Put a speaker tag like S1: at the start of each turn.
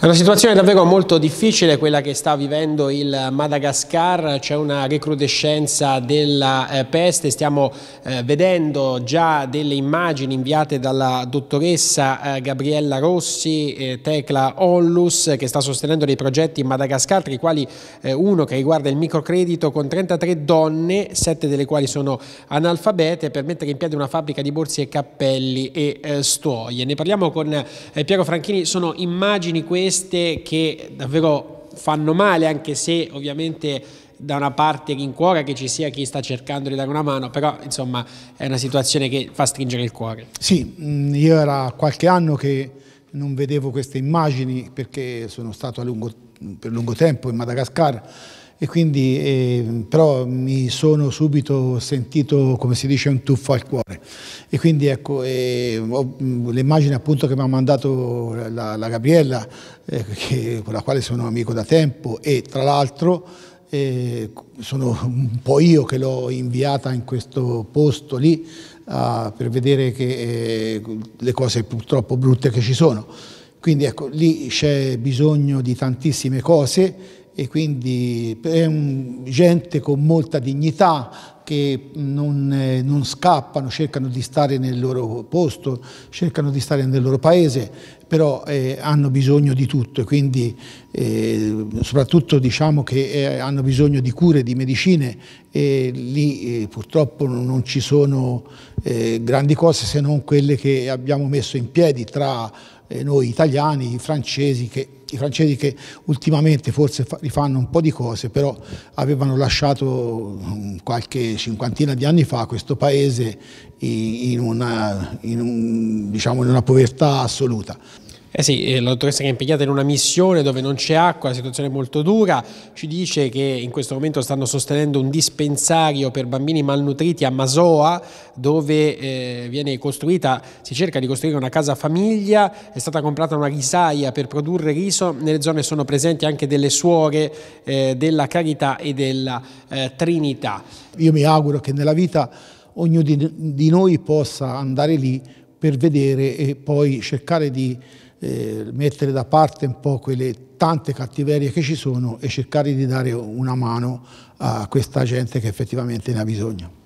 S1: È una situazione davvero molto difficile quella che sta vivendo il Madagascar, c'è una recrudescenza della eh, peste, stiamo eh, vedendo già delle immagini inviate dalla dottoressa eh, Gabriella Rossi, Tecla Onlus, che sta sostenendo dei progetti in Madagascar, tra i quali uno che riguarda il microcredito con 33 donne, 7 delle quali sono analfabete, per mettere in piedi una fabbrica di borsi e cappelli e stuoie. Ne parliamo con Piero Franchini, sono immagini queste queste che davvero fanno male, anche se ovviamente da una parte rincuora che ci sia chi sta cercando di dare una mano, però insomma è una situazione che fa stringere il cuore.
S2: Sì, mm, io era qualche anno che non vedevo queste immagini perché sono stato lungo, per lungo tempo in Madagascar e quindi, eh, però mi sono subito sentito, come si dice, un tuffo al cuore. E quindi ecco, eh, mm, l'immagine appunto che mi ha mandato la, la Gabriella, eh, che, con la quale sono amico da tempo, e tra l'altro eh, sono un po' io che l'ho inviata in questo posto lì a, per vedere che, eh, le cose purtroppo brutte che ci sono. Quindi ecco, lì c'è bisogno di tantissime cose e quindi è un, gente con molta dignità che non, eh, non, scappano, cercano di stare nel loro posto, cercano di stare nel loro paese, però eh, hanno bisogno di tutto e quindi eh, soprattutto diciamo che eh, hanno bisogno di cure, di medicine e lì eh, purtroppo non ci sono eh, grandi cose se non quelle che abbiamo messo in piedi tra eh, noi italiani, i francesi, che, i francesi che ultimamente forse fa, rifanno un po' di cose, però avevano lasciato mm, qualche cinquantina di anni fa questo paese in una, in un, diciamo, in una povertà assoluta. Eh sì,
S1: eh, la dottoressa che è impegnata in una missione dove non c'è acqua, la situazione è molto dura, ci dice che in questo momento stanno sostenendo un dispensario per bambini malnutriti a Masoa dove eh, viene costruita, si cerca di costruire una casa famiglia, è stata comprata una risaia per produrre riso, nelle zone sono presenti anche delle suore eh, della Carità e della eh, Trinità.
S2: Io mi auguro che nella vita ognuno di noi possa andare lì per vedere e poi cercare di eh, mettere da parte un po' quelle tante cattiverie che ci sono e cercare di dare una mano a questa gente che effettivamente ne ha bisogno.